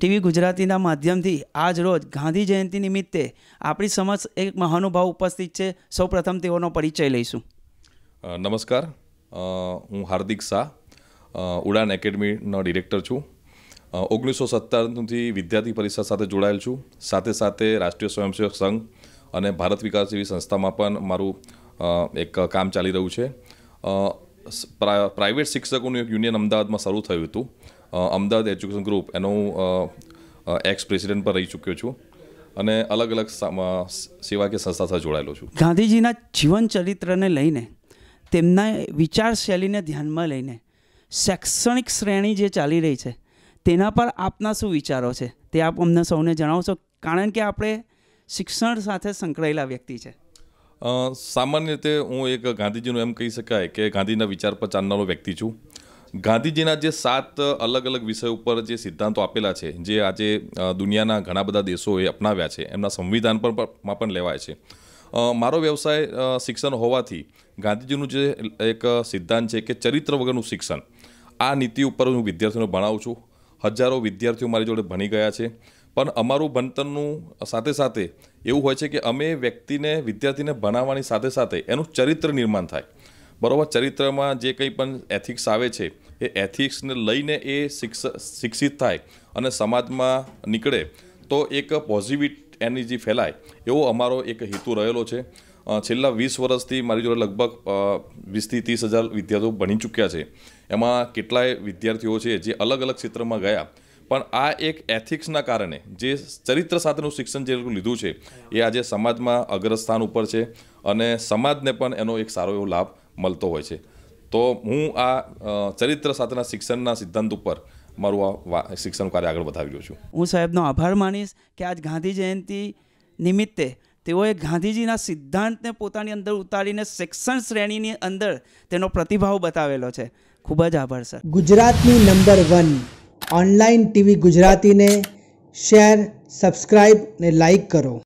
TV ગુજરાતીના માધ્યમથી આજ રોજ ગાંધી જયંતિ નિમિત્તે આપણી સમક્ષ એક મહાનુભાવ ઉપસ્થિત છે સૌપ્રથમ તેઓનો પરિચય લઈશું નમસ્કાર હું હાર્દિક શાહ ઉડાન એકેડમીનો ડિરેક્ટર છું ઓગણીસો સત્તરથી વિદ્યાર્થી પરિષદ સાથે જોડાયેલ છું સાથે સાથે રાષ્ટ્રીય સ્વયંસેવક સંઘ અને ભારત વિકાસ જેવી સંસ્થામાં પણ મારું એક કામ ચાલી રહ્યું છે પ્રાઇવેટ શિક્ષકોનું એક યુનિયન અમદાવાદમાં શરૂ થયું હતું અમદાવાદ એજ્યુકેશન ગ્રુપ એનો હું એક્સ પ્રેસિડેન્ટ પર રહી ચૂક્યો છું અને અલગ અલગ સેવા કે સંસ્થા સાથે જોડાયેલો છું ગાંધીજીના જીવન ચરિત્રને લઈને તેમના વિચાર શૈલીને ધ્યાનમાં લઈને શૈક્ષણિક શ્રેણી જે ચાલી રહી છે તેના પર આપના શું વિચારો છે તે આપ અમને સૌને જણાવશો કારણ કે આપણે શિક્ષણ સાથે સંકળાયેલા વ્યક્તિ છે સામાન્ય રીતે હું એક ગાંધીજીનું એમ કહી શકાય કે ગાંધીના વિચાર પર ચાલનારો વ્યક્તિ છું ગાંધીજીના જે સાત અલગ અલગ વિષય ઉપર જે સિદ્ધાંતો આપેલા છે જે આજે દુનિયાના ઘણા બધા દેશોએ અપનાવ્યા છે એમના સંવિધાન પર પણ લેવાય છે મારો વ્યવસાય શિક્ષણ હોવાથી ગાંધીજીનું જે એક સિદ્ધાંત છે કે ચરિત્ર વગરનું શિક્ષણ આ નીતિ ઉપર હું વિદ્યાર્થીઓને ભણાવું છું હજારો વિદ્યાર્થીઓ મારી જોડે ભણી ગયા છે પણ અમારું ભણતરનું સાથે સાથે એવું હોય છે કે અમે વ્યક્તિને વિદ્યાર્થીને ભણાવવાની સાથે સાથે એનું ચરિત્ર નિર્માણ થાય બરાબર ચરિત્રમાં જે કંઈ પણ એથિક્સ આવે છે એ એથિક્સને લઈને એ શિક્ષિત થાય અને સમાજમાં નીકળે તો એક પોઝિટિવ એનર્જી ફેલાય એવો અમારો એક હેતુ રહેલો છે છેલ્લા વીસ વર્ષથી મારી જોડે લગભગ વીસથી ત્રીસ હજાર વિદ્યાર્થીઓ ભણી ચૂક્યા છે એમાં કેટલાય વિદ્યાર્થીઓ છે જે અલગ અલગ ક્ષેત્રમાં ગયા પણ આ એક એથિક્સના કારણે જે ચરિત્ર સાથેનું શિક્ષણ જે લીધું છે એ આજે સમાજમાં અગ્રસ્થાન ઉપર છે અને સમાજને પણ એનો એક સારો એવો લાભ મળતો હોય છે તો હું આ ચરિત્ર સાથેના શિક્ષણના સિદ્ધાંત ઉપર મારું આ શિક્ષણ કાર્ય આગળ વધાવી રહ્યો છું હું સાહેબનો આભાર માનીશ કે આજ ગાંધી જયંતિ નિમિત્તે તેઓએ ગાંધીજીના સિદ્ધાંતને પોતાની અંદર ઉતારીને શિક્ષણ શ્રેણીની અંદર તેનો પ્રતિભાવ બતાવેલો છે ખૂબ જ આભાર સર ગુજરાતની નંબર વન ઓનલાઈન ટીવી ગુજરાતીને શેર સબસ્ક્રાઈબ ને લાઈક કરો